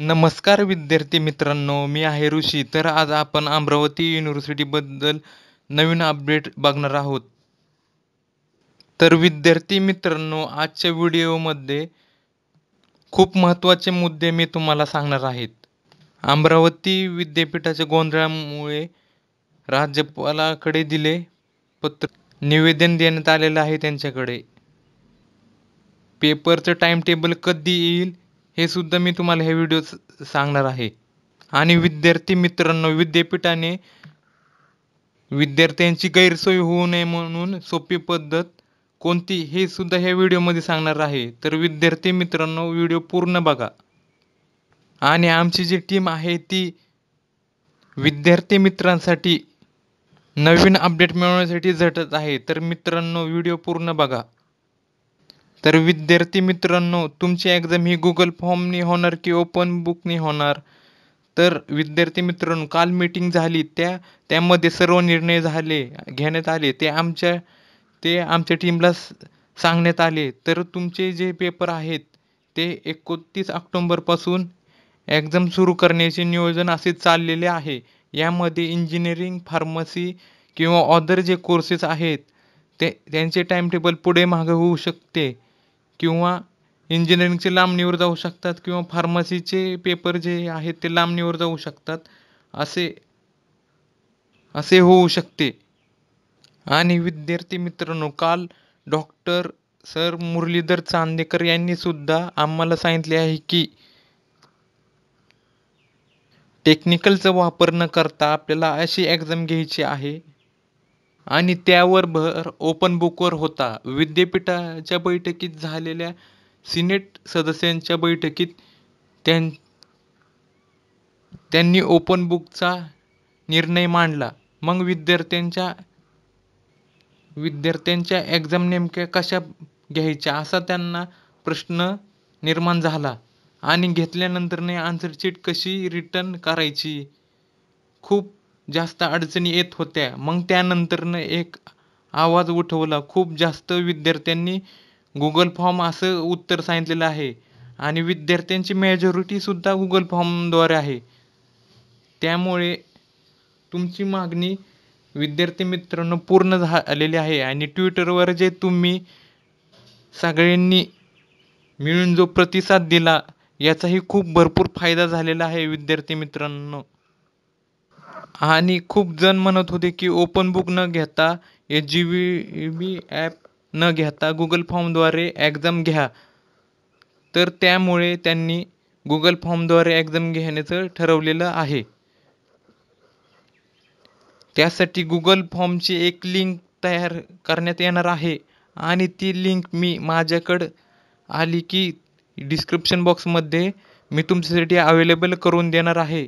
नमस्कार विद्यार्थी मित्रांनो मी आहे ऋषी तर आज आपण अमरावती युनिव्हर्सिटीबद्दल नवीन अपडेट बघणार आहोत तर विद्यार्थी मित्रांनो आजच्या व्हिडिओमध्ये खूप महत्त्वाचे मुद्दे मी तुम्हाला सांगणार आहेत अमरावती विद्यापीठाच्या गोंधळामुळे राज्यपालाकडे दिले पत्र निवेदन देण्यात आलेलं आहे त्यांच्याकडे पेपरचं टेबल कधी येईल हे सुद्धा मी तुम्हाला हे व्हिडिओ सांगणार आहे आणि विद्यार्थी मित्रांनो विद्यापीठाने विद्यार्थ्यांची गैरसोय होऊ नये म्हणून सोपी पद्धत कोणती हे सुद्धा ह्या व्हिडिओमध्ये सांगणार आहे तर विद्यार्थी मित्रांनो व्हिडिओ पूर्ण बघा आणि आमची जी टीम आहे ती विद्यार्थी मित्रांसाठी नवीन अपडेट मिळवण्यासाठी झटत आहे तर मित्रांनो व्हिडिओ पूर्ण बघा तर विद्यार्थी मित्रांनो तुमची एक्झाम ही गुगल फॉर्मनी होणार की ओपन बुकनी होणार तर विद्यार्थी मित्रांनो काल मीटिंग झाली त्या त्यामध्ये सर्व निर्णय झाले घेण्यात आले ते आमच्या ते आमच्या टीमला सांगण्यात आले तर तुमचे जे पेपर आहेत ते एकोणतीस ऑक्टोंबरपासून एक्झाम सुरू करण्याचे नियोजन असे चाललेले आहे यामध्ये इंजिनिअरिंग फार्मसी किंवा अदर जे कोर्सेस आहेत ते त्यांचे टाईमटेबल पुढे मागे होऊ शकते किंवा इंजिनिअरिंगचे लांबणीवर जाऊ शकतात किंवा फार्मसीचे पेपर जे आहेत ते लांबणीवर जाऊ शकतात असे असे होऊ शकते आणि विद्यार्थी मित्रांनो काल डॉक्टर सर मुरलीधर चांदेकर यांनी सुद्धा आम्हाला सांगितले आहे की टेक्निकलचा वापर न करता आपल्याला अशी एक्झाम घ्यायची आहे आणि त्यावर भर ओपन बुकवर होता विद्यापीठाच्या बैठकीत झालेल्या सिनेट सदस्यांच्या बैठकीत त्यां त्यांनी ओपन बुकचा निर्णय मांडला मग विद्यार्थ्यांच्या विद्यार्थ्यांच्या एक्झाम नेमक्या कशा घ्यायच्या असा त्यांना प्रश्न निर्माण झाला आणि घेतल्यानंतरने शीट कशी रिटर्न करायची खूप जास्त अडचणी येत होत्या मग त्यानंतरनं एक आवाज उठवला खूप जास्त विद्यार्थ्यांनी गुगल फॉर्म असं उत्तर सांगितलेलं आहे आणि विद्यार्थ्यांची मेजॉरिटीसुद्धा गुगल फॉर्मद्वारे आहे त्यामुळे तुमची मागणी विद्यार्थी मित्रांनो पूर्ण झालेली आहे आणि ट्विटरवर जे तुम्ही सगळ्यांनी मिळून जो प्रतिसाद दिला याचाही खूप भरपूर फायदा झालेला आहे विद्यार्थी मित्रांनो आणि खूप जण म्हणत होते की ओपन बुक न घेता एच जी बी बी ॲप न घेता गुगल फॉर्मद्वारे एक्झाम घ्या तर त्यामुळे त्यांनी गुगल फॉर्मद्वारे एक्झाम घेण्याचं ठरवलेलं आहे त्यासाठी गुगल फॉर्मची एक लिंक तयार करण्यात येणार आहे आणि ती लिंक मी माझ्याकडं आली की डिस्क्रिप्शन बॉक्समध्ये मी तुमच्यासाठी अवेलेबल करून देणार आहे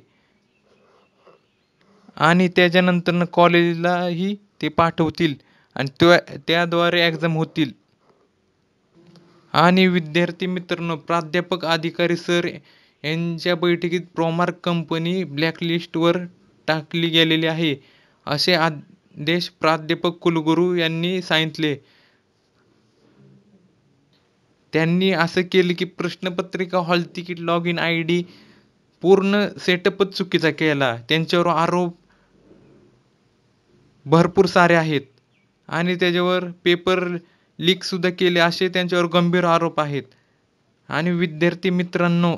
आणि त्याच्यानंतर कॉलेजलाही ते पाठवतील आणि त्या त्याद्वारे एक्झाम होतील आणि विद्यार्थी मित्रांनो प्राध्यापक अधिकारी सर यांच्या बैठकीत प्रोमार्क कंपनी ब्लॅकलिस्टवर टाकली गेलेली आहे असे आदेश प्राध्यापक कुलगुरू यांनी सांगितले त्यांनी असं केलं की प्रश्नपत्रिका hall ticket log in I D पूर्ण सेटअपच चुकीचा केला त्यांच्यावर आरोप भरपूर सारे आहेत आणि त्याच्यावर पेपर लीकसुद्धा केले असे त्यांच्यावर गंभीर आरोप आहेत आणि विद्यार्थी मित्रांनो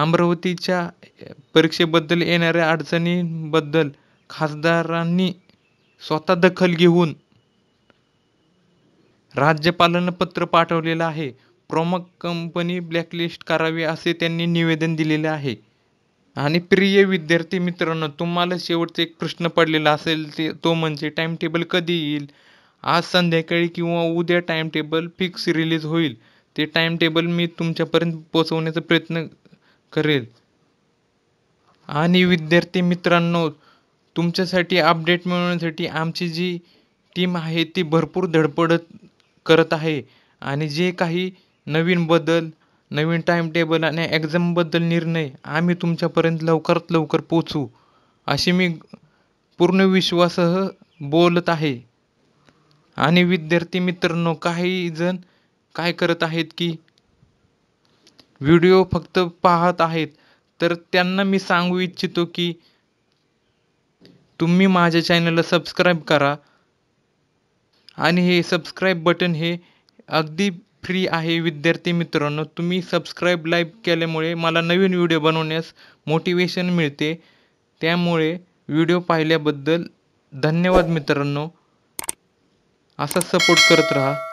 अमरावतीच्या परीक्षेबद्दल येणाऱ्या अडचणींबद्दल खासदारांनी स्वतः दखल घेऊन राज्यपालांना पत्र पाठवलेलं आहे प्रमुख कंपनी ब्लॅकलिस्ट करावी असे त्यांनी निवेदन दिलेले आहे आणि प्रिय विद्यार्थी मित्रांनो तुम्हाला शेवटचा एक प्रश्न पडलेला असेल ते तो म्हणजे टाईमटेबल कधी येईल आज संध्याकाळी किंवा उद्या टाईमटेबल फिक्स रिलीज होईल ते टेबल मी तुमच्यापर्यंत पोचवण्याचा प्रयत्न करेल आणि विद्यार्थी मित्रांनो तुमच्यासाठी अपडेट मिळवण्यासाठी आमची जी टीम आहे ती भरपूर धडपडत करत आहे आणि जे काही नवीन बदल नवीन टेबल आणि एक्झामबद्दल निर्णय आम्ही तुमच्यापर्यंत लवकरात लवकर पोचू अशी मी पूर्ण विश्वासह बोलत आहे आणि विद्यार्थी मित्रांनो काही जण काय करत आहेत की व्हिडिओ फक्त पाहत आहेत तर त्यांना मी सांगू इच्छितो की तुम्ही माझ्या चॅनलला सबस्क्राईब करा आणि हे सबस्क्राईब बटन हे अगदी फ्री आहे विद्यार्थी मित्रांनो तुम्ही सबस्क्राईब लाईक केल्यामुळे मला नवीन व्हिडिओ बनवण्यास मोटिवेशन मिळते त्यामुळे व्हिडिओ पाहिल्याबद्दल धन्यवाद मित्रांनो असा सपोर्ट करत राहा